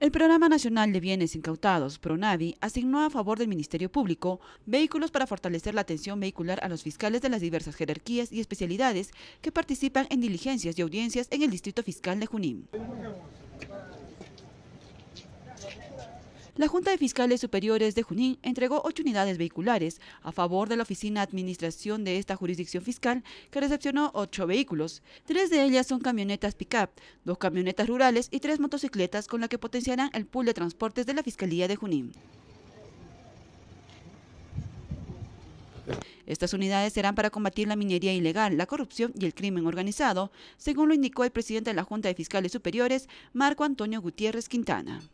El Programa Nacional de Bienes Incautados, PRONAVI, asignó a favor del Ministerio Público vehículos para fortalecer la atención vehicular a los fiscales de las diversas jerarquías y especialidades que participan en diligencias y audiencias en el Distrito Fiscal de Junín. La Junta de Fiscales Superiores de Junín entregó ocho unidades vehiculares a favor de la Oficina de Administración de esta jurisdicción fiscal, que recepcionó ocho vehículos. Tres de ellas son camionetas pick dos camionetas rurales y tres motocicletas con las que potenciarán el pool de transportes de la Fiscalía de Junín. Estas unidades serán para combatir la minería ilegal, la corrupción y el crimen organizado, según lo indicó el presidente de la Junta de Fiscales Superiores, Marco Antonio Gutiérrez Quintana.